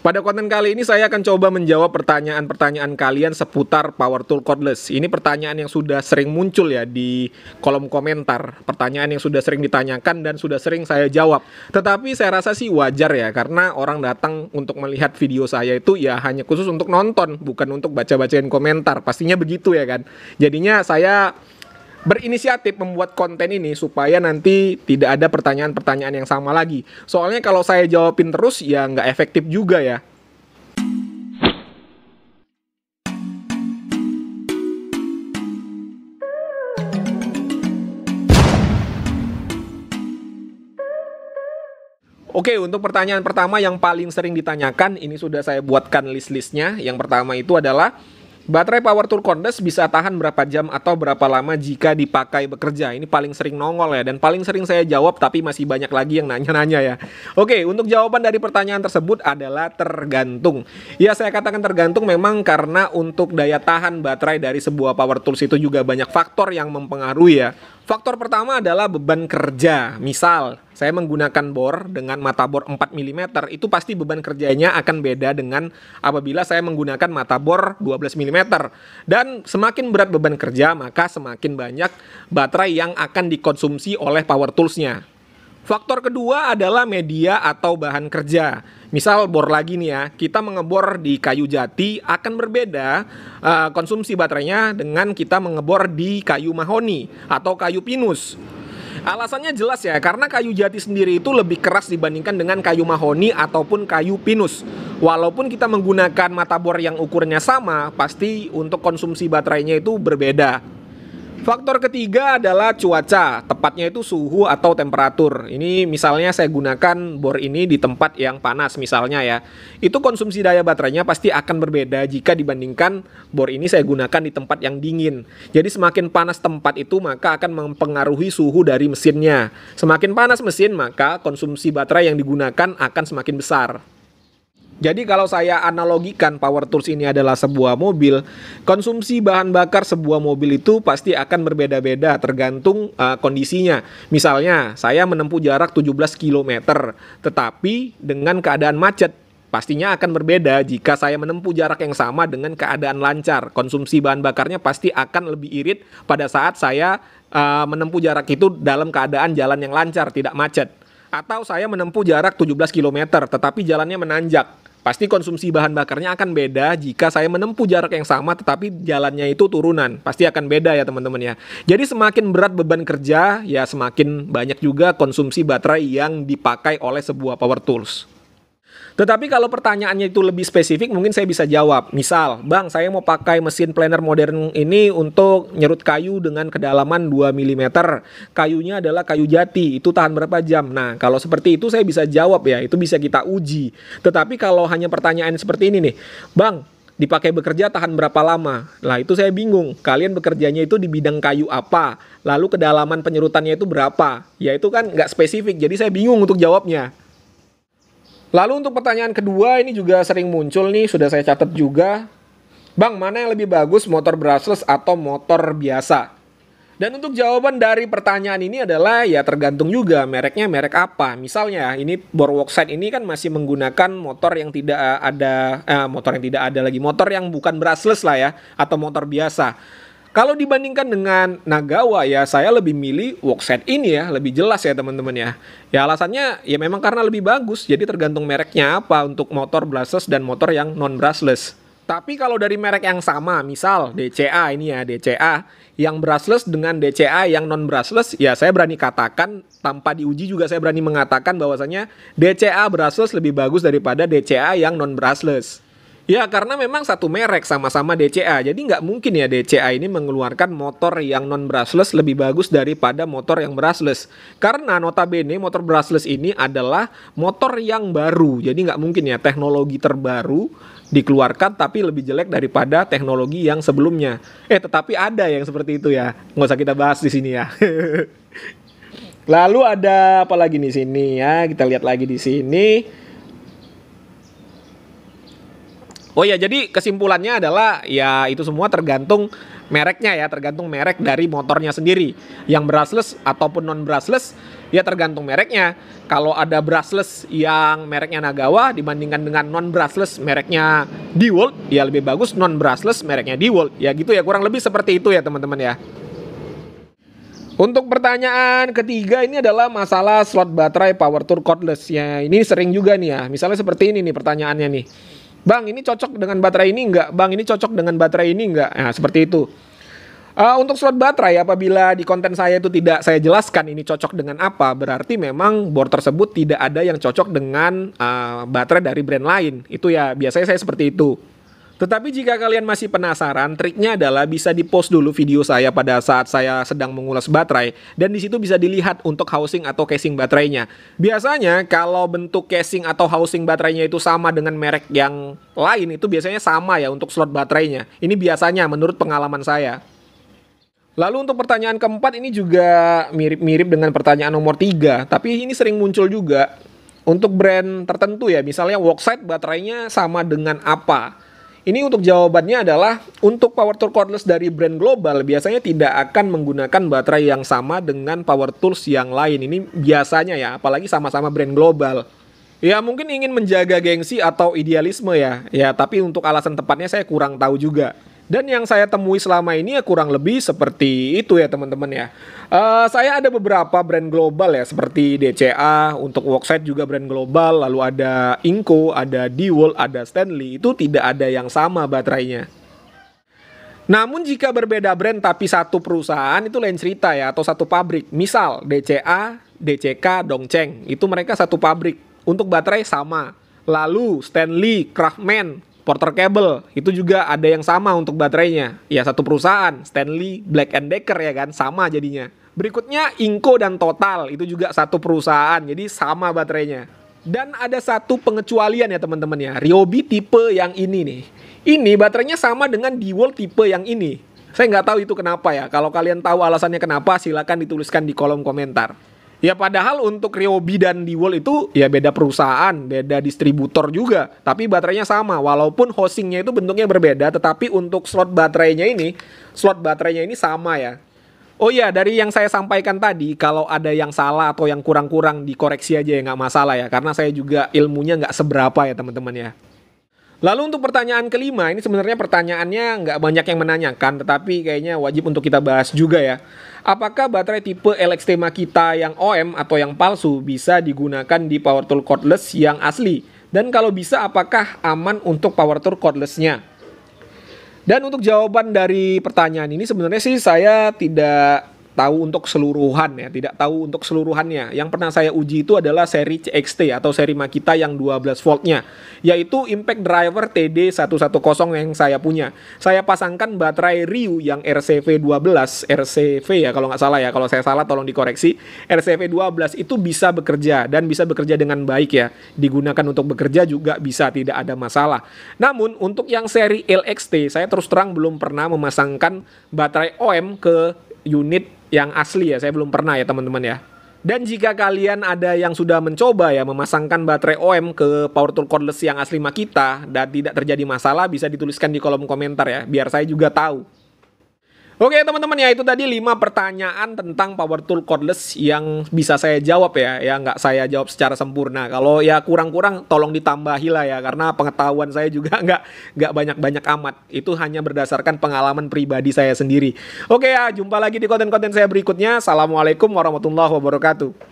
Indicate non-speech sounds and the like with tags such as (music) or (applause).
Pada konten kali ini saya akan coba menjawab pertanyaan-pertanyaan kalian seputar power tool cordless. Ini pertanyaan yang sudah sering muncul ya di kolom komentar. Pertanyaan yang sudah sering ditanyakan dan sudah sering saya jawab. Tetapi saya rasa sih wajar ya karena orang datang untuk melihat video saya itu ya hanya khusus untuk nonton, bukan untuk baca-bacain komentar. Pastinya begitu ya kan. Jadinya saya berinisiatif membuat konten ini supaya nanti tidak ada pertanyaan-pertanyaan yang sama lagi. Soalnya kalau saya jawabin terus ya nggak efektif juga ya. Oke, untuk pertanyaan pertama yang paling sering ditanyakan, ini sudah saya buatkan list-listnya. Yang pertama itu adalah Baterai power tool cordless bisa tahan berapa jam atau berapa lama jika dipakai bekerja. Ini paling sering nongol ya dan paling sering saya jawab tapi masih banyak lagi yang nanya-nanya ya. Oke, untuk jawaban dari pertanyaan tersebut adalah tergantung. Ya, saya katakan tergantung memang karena untuk daya tahan baterai dari sebuah power tools itu juga banyak faktor yang mempengaruhi ya. Faktor pertama adalah beban kerja. Misal, saya menggunakan bor dengan mata bor 4 mm, itu pasti beban kerjanya akan beda dengan apabila saya menggunakan mata bor 12 mm. Dan semakin berat beban kerja, maka semakin banyak baterai yang akan dikonsumsi oleh power tools-nya. Faktor kedua adalah media atau bahan kerja. Misal bor lagi nih ya, kita mengebor di kayu jati akan berbeda uh, konsumsi baterainya dengan kita mengebor di kayu mahoni atau kayu pinus. Alasannya jelas ya, karena kayu jati sendiri itu lebih keras dibandingkan dengan kayu mahoni ataupun kayu pinus. Walaupun kita menggunakan mata bor yang ukurnya sama, pasti untuk konsumsi baterainya itu berbeda. Faktor ketiga adalah cuaca, tepatnya itu suhu atau temperatur. Ini misalnya saya gunakan bor ini di tempat yang panas misalnya ya. Itu konsumsi daya baterainya pasti akan berbeda jika dibandingkan bor ini saya gunakan di tempat yang dingin. Jadi semakin panas tempat itu maka akan mempengaruhi suhu dari mesinnya. Semakin panas mesin maka konsumsi baterai yang digunakan akan semakin besar. Jadi kalau saya analogikan power tools ini adalah sebuah mobil, konsumsi bahan bakar sebuah mobil itu pasti akan berbeda-beda tergantung uh, kondisinya. Misalnya, saya menempuh jarak 17 km, tetapi dengan keadaan macet pastinya akan berbeda jika saya menempuh jarak yang sama dengan keadaan lancar. Konsumsi bahan bakarnya pasti akan lebih irit pada saat saya uh, menempuh jarak itu dalam keadaan jalan yang lancar, tidak macet. Atau saya menempuh jarak 17 km tetapi jalannya menanjak Pasti konsumsi bahan bakarnya akan beda jika saya menempuh jarak yang sama tetapi jalannya itu turunan. Pasti akan beda ya teman-teman ya. Jadi semakin berat beban kerja ya semakin banyak juga konsumsi baterai yang dipakai oleh sebuah power tools. Tetapi kalau pertanyaannya itu lebih spesifik, mungkin saya bisa jawab. Misal, Bang, saya mau pakai mesin planer modern ini untuk nyerut kayu dengan kedalaman 2 mm. Kayunya adalah kayu jati, itu tahan berapa jam? Nah, kalau seperti itu saya bisa jawab ya, itu bisa kita uji. Tetapi kalau hanya pertanyaan seperti ini nih, Bang, dipakai bekerja tahan berapa lama? Lah itu saya bingung. Kalian bekerjanya itu di bidang kayu apa? Lalu kedalaman penyerutannya itu berapa? Ya itu kan nggak spesifik, jadi saya bingung untuk jawabnya. Lalu untuk pertanyaan kedua ini juga sering muncul nih, sudah saya catat juga. Bang, mana yang lebih bagus motor brushless atau motor biasa? Dan untuk jawaban dari pertanyaan ini adalah ya tergantung juga mereknya merek apa. Misalnya ini Borwalk ini kan masih menggunakan motor yang tidak eh, ada eh, motor yang tidak ada lagi motor yang bukan brushless lah ya atau motor biasa. Kalau dibandingkan dengan Nagawa ya saya lebih milih Wokset ini ya lebih jelas ya teman-teman ya. Ya alasannya ya memang karena lebih bagus jadi tergantung mereknya apa untuk motor brushless dan motor yang non brushless. Tapi kalau dari merek yang sama, misal DCA ini ya, DCA yang brushless dengan DCA yang non brushless, ya saya berani katakan tanpa diuji juga saya berani mengatakan bahwasanya DCA brushless lebih bagus daripada DCA yang non brushless. Ya karena memang satu merek sama-sama DCA, jadi nggak mungkin ya DCA ini mengeluarkan motor yang non brushless lebih bagus daripada motor yang brushless. Karena notabene motor brushless ini adalah motor yang baru, jadi nggak mungkin ya teknologi terbaru dikeluarkan tapi lebih jelek daripada teknologi yang sebelumnya. Eh tetapi ada yang seperti itu ya, nggak usah kita bahas di sini ya. (laughs) Lalu ada apa lagi di sini ya? Kita lihat lagi di sini. Oh ya, jadi kesimpulannya adalah ya itu semua tergantung mereknya ya, tergantung merek dari motornya sendiri. Yang brushless ataupun non brushless ya tergantung mereknya. Kalau ada brushless yang mereknya Nagawa dibandingkan dengan non brushless mereknya Dewalt, ya lebih bagus non brushless mereknya Dewalt. Ya gitu ya, kurang lebih seperti itu ya teman-teman ya. Untuk pertanyaan ketiga ini adalah masalah slot baterai power tour cordless ya. Ini sering juga nih ya. Misalnya seperti ini nih pertanyaannya nih. Bang, ini cocok dengan baterai ini enggak? Bang, ini cocok dengan baterai ini enggak? Nah, seperti itu. Uh, untuk slot baterai, apabila di konten saya itu tidak saya jelaskan ini cocok dengan apa, berarti memang board tersebut tidak ada yang cocok dengan uh, baterai dari brand lain. Itu ya biasanya saya seperti itu. Tetapi jika kalian masih penasaran, triknya adalah bisa di-post dulu video saya pada saat saya sedang mengulas baterai dan di situ bisa dilihat untuk housing atau casing baterainya. Biasanya kalau bentuk casing atau housing baterainya itu sama dengan merek yang lain itu biasanya sama ya untuk slot baterainya. Ini biasanya menurut pengalaman saya. Lalu untuk pertanyaan keempat ini juga mirip-mirip dengan pertanyaan nomor tiga, tapi ini sering muncul juga untuk brand tertentu ya. Misalnya Walkside baterainya sama dengan apa? Ini untuk jawabannya adalah untuk power tool cordless dari brand global biasanya tidak akan menggunakan baterai yang sama dengan power tools yang lain. Ini biasanya ya, apalagi sama-sama brand global. Ya mungkin ingin menjaga gengsi atau idealisme ya. Ya tapi untuk alasan tepatnya saya kurang tahu juga. Dan yang saya temui selama ini ya kurang lebih seperti itu ya teman-teman ya. Uh, saya ada beberapa brand global ya seperti DCA untuk Worksite juga brand global, lalu ada Inco, ada Dewalt, ada Stanley itu tidak ada yang sama baterainya. Namun jika berbeda brand tapi satu perusahaan itu lain cerita ya atau satu pabrik. Misal DCA, DCK, Dongcheng itu mereka satu pabrik. Untuk baterai sama. Lalu Stanley, Craftman, Porter Cable itu juga ada yang sama untuk baterainya. Ya satu perusahaan, Stanley Black and Decker ya kan, sama jadinya. Berikutnya Inco dan Total itu juga satu perusahaan, jadi sama baterainya. Dan ada satu pengecualian ya teman-teman ya, Ryobi tipe yang ini nih. Ini baterainya sama dengan Dewalt tipe yang ini. Saya nggak tahu itu kenapa ya. Kalau kalian tahu alasannya kenapa, silakan dituliskan di kolom komentar. Ya padahal untuk Ryobi dan Dewalt itu ya beda perusahaan, beda distributor juga, tapi baterainya sama walaupun housingnya itu bentuknya berbeda tetapi untuk slot baterainya ini, slot baterainya ini sama ya. Oh iya, dari yang saya sampaikan tadi, kalau ada yang salah atau yang kurang-kurang dikoreksi aja ya nggak masalah ya, karena saya juga ilmunya nggak seberapa ya teman-teman ya. Lalu untuk pertanyaan kelima, ini sebenarnya pertanyaannya nggak banyak yang menanyakan, tetapi kayaknya wajib untuk kita bahas juga ya. Apakah baterai tipe LX Tema kita yang OM atau yang palsu bisa digunakan di power tool cordless yang asli? Dan kalau bisa, apakah aman untuk power tool cordlessnya? Dan untuk jawaban dari pertanyaan ini sebenarnya sih saya tidak tahu untuk keseluruhan ya, tidak tahu untuk keseluruhannya. Yang pernah saya uji itu adalah seri CXT atau seri Makita yang 12 voltnya, yaitu impact driver TD110 yang saya punya. Saya pasangkan baterai Ryu yang RCV12, RCV ya kalau nggak salah ya, kalau saya salah tolong dikoreksi. RCV12 itu bisa bekerja dan bisa bekerja dengan baik ya. Digunakan untuk bekerja juga bisa tidak ada masalah. Namun untuk yang seri LXT saya terus terang belum pernah memasangkan baterai OM ke unit yang asli ya, saya belum pernah ya teman-teman ya. Dan jika kalian ada yang sudah mencoba ya memasangkan baterai OM ke power tool cordless yang asli Makita dan tidak terjadi masalah bisa dituliskan di kolom komentar ya biar saya juga tahu. Oke teman-teman ya itu tadi 5 pertanyaan tentang power tool cordless yang bisa saya jawab ya ya nggak saya jawab secara sempurna kalau ya kurang-kurang tolong ditambahi lah ya karena pengetahuan saya juga (laughs) nggak nggak banyak-banyak amat itu hanya berdasarkan pengalaman pribadi saya sendiri Oke ya jumpa lagi di konten-konten saya berikutnya Assalamualaikum warahmatullahi wabarakatuh